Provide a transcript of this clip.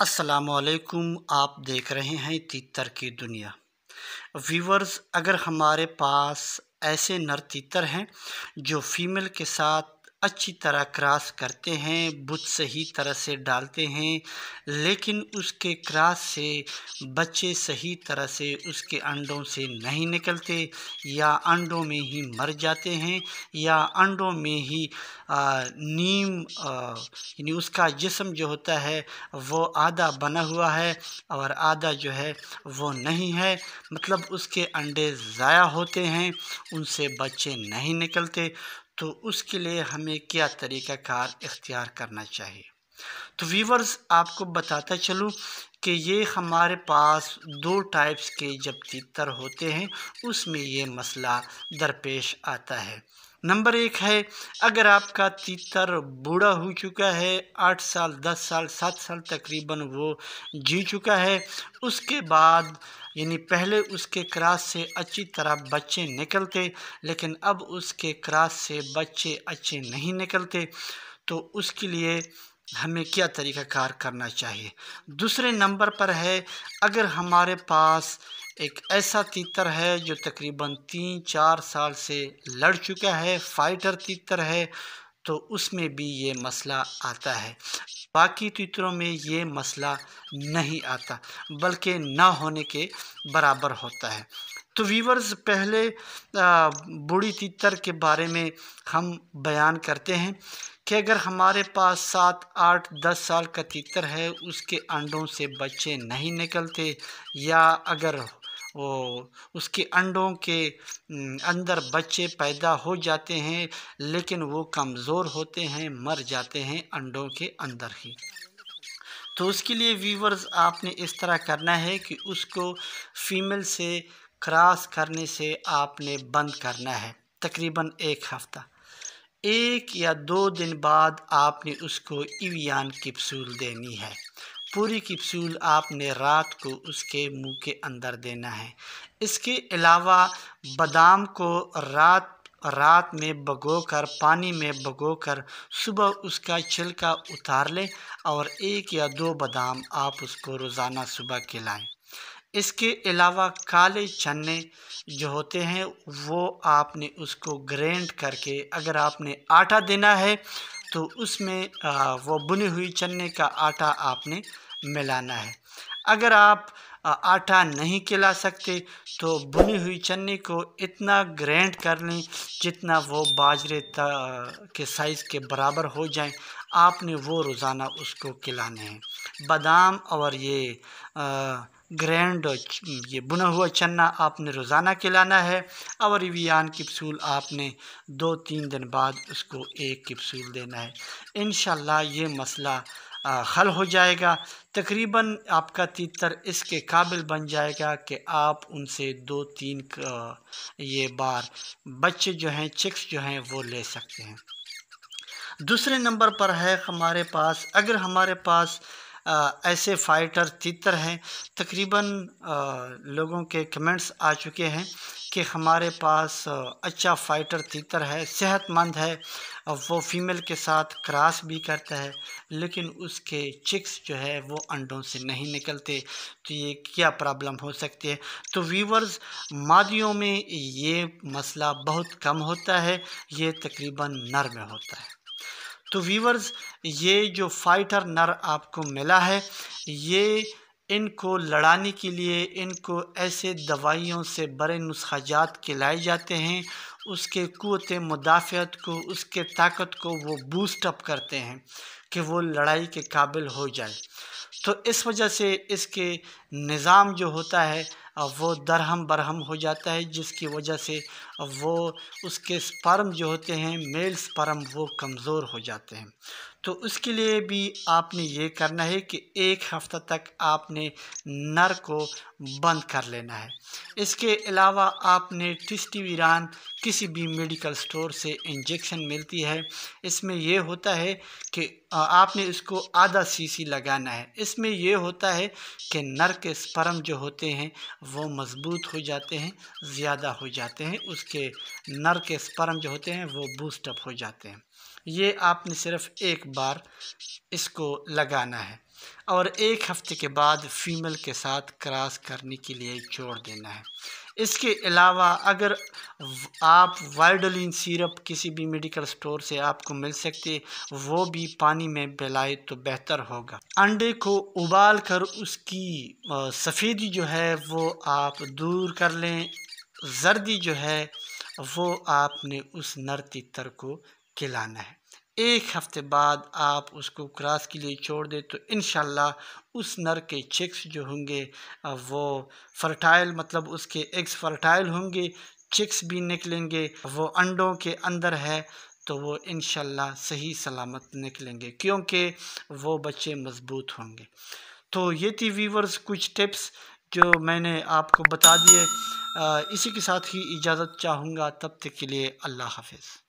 असलकुम आप देख रहे हैं तीतर की दुनिया व्यूवर्स अगर हमारे पास ऐसे नर तीतर हैं जो फीमेल के साथ अच्छी तरह क्रॉस करते हैं बुध सही तरह से डालते हैं लेकिन उसके क्रॉस से बच्चे सही तरह से उसके अंडों से नहीं निकलते या अंडों में ही मर जाते हैं या अंडों में ही आ, नीम यानी उसका जिसम जो होता है वो आधा बना हुआ है और आधा जो है वो नहीं है मतलब उसके अंडे ज़ाया होते हैं उनसे बच्चे नहीं निकलते तो उसके लिए हमें क्या तरीक़ाकार इख्तियार करना चाहिए तो वीवर्स आपको बताता चलूँ कि ये हमारे पास दो टाइप्स के जब तितर होते हैं उसमें ये मसला दरपेश आता है नंबर एक है अगर आपका तीतर बूढ़ा हो चुका है आठ साल दस साल सात साल तकरीबन वो जी चुका है उसके बाद यानी पहले उसके क्रास से अच्छी तरह बच्चे निकलते लेकिन अब उसके क्रास से बच्चे अच्छे नहीं निकलते तो उसके लिए हमें क्या कार करना चाहिए दूसरे नंबर पर है अगर हमारे पास एक ऐसा तीतर है जो तकरीबन तीन चार साल से लड़ चुका है फाइटर तीतर है तो उसमें भी ये मसला आता है बाकी तीतरों में ये मसला नहीं आता बल्कि ना होने के बराबर होता है तो वीवर्स पहले बूढ़ी तीतर के बारे में हम बयान करते हैं कि अगर हमारे पास सात आठ दस साल का तीतर है उसके अंडों से बच्चे नहीं निकलते या अगर वो उसके अंडों के अंदर बच्चे पैदा हो जाते हैं लेकिन वो कमज़ोर होते हैं मर जाते हैं अंडों के अंदर ही तो उसके लिए वीवर्स आपने इस तरह करना है कि उसको फीमेल से क्रॉस करने से आपने बंद करना है तकरीबन एक हफ़्ता एक या दो दिन बाद आपने उसको इवियान कैप्सूल देनी है पूरी कैप्सूल आपने रात को उसके मुंह के अंदर देना है इसके अलावा बादाम को रात रात में भगो कर पानी में भगो कर सुबह उसका छिलका उतार लें और एक या दो बादाम आप उसको रोज़ाना सुबह खिलाएं इसके अलावा काले चने जो होते हैं वो आपने उसको ग्रेंड करके अगर आपने आटा देना है तो उसमें वो बुनी हुई चने का आटा आपने मिलाना है अगर आप आटा नहीं खिला सकते तो बुनी हुई चन्नी को इतना ग्रैंड कर लें जितना वो बाजरे के साइज़ के बराबर हो जाए आपने वो रोज़ाना उसको खिलाने हैं बादाम और ये ग्रैंड ये बुना हुआ चना आपने रोज़ाना खिलाना है और इवियान किप्सूल आपने दो तीन दिन बाद उसको एक किप्सूल देना है इन ये मसला हल हो जाएगा तकरीबन आपका तीतर इसके काबिल बन जाएगा कि आप उनसे दो तीन ये बार बच्चे जो हैं चिक्स जो हैं वो ले सकते हैं दूसरे नंबर पर है हमारे पास अगर हमारे पास आ, ऐसे फाइटर तीतर हैं तकरीबन लोगों के कमेंट्स आ चुके हैं कि हमारे पास अच्छा फ़ाइटर तीतर है सेहतमंद है और वो फीमेल के साथ क्रॉस भी करता है लेकिन उसके चिक्स जो है वो अंडों से नहीं निकलते तो ये क्या प्रॉब्लम हो सकती है तो वीवर्स मादियों में ये मसला बहुत कम होता है ये तकरीबन नर में होता है तो वीवर्स ये जो फाइटर नर आपको मिला है ये इनको लड़ाने के लिए इनको ऐसे दवाइयों से बड़े नुस्खाजात खिलाए जाते हैं उसके कुत मुदाफ़त को उसके ताकत को वो बूस्टअप करते हैं कि वो लड़ाई के काबिल हो जाए तो इस वजह से इसके निज़ाम जो होता है वो दरहम बरहम हो जाता है जिसकी वजह से वो उसके स्पर्म जो होते हैं मेल स्पर्म वो कमज़ोर हो जाते हैं तो उसके लिए भी आपने ये करना है कि एक हफ़्ता तक आपने नर को बंद कर लेना है इसके अलावा आपने टिस्टी वीरान किसी भी मेडिकल स्टोर से इंजेक्शन मिलती है इसमें यह होता है कि आपने इसको आधा सीसी लगाना है इसमें यह होता है कि नर के स्पर्म जो होते हैं वो मज़बूत हो जाते हैं ज़्यादा हो जाते हैं उसके नर के स्पर्म जो होते हैं वो बूस्टअप हो जाते हैं ये आपने सिर्फ एक बार इसको लगाना है और एक हफ्ते के बाद फीमेल के साथ क्रॉस करने के लिए छोड़ देना है इसके अलावा अगर आप वाइडोलिन सिरप किसी भी मेडिकल स्टोर से आपको मिल सकते वो भी पानी में पिलाए तो बेहतर होगा अंडे को उबाल कर उसकी सफ़ेदी जो है वो आप दूर कर लें जर्दी जो है वो आपने उस नर तितर को खिलाना है एक हफ़्ते बाद आप उसको क्रॉस के लिए छोड़ दें तो इन उस नर के चिक्स जो होंगे वो फर्टाइल मतलब उसके एग्स फर्टाइल होंगे चिक्स भी निकलेंगे वो अंडों के अंदर है तो वो इन सही सलामत निकलेंगे क्योंकि वो बच्चे मज़बूत होंगे तो ये थी वीवर्स कुछ टिप्स जो मैंने आपको बता दिए इसी के साथ ही इजाज़त चाहूँगा तब तक के लिए अल्लाह हाफिज़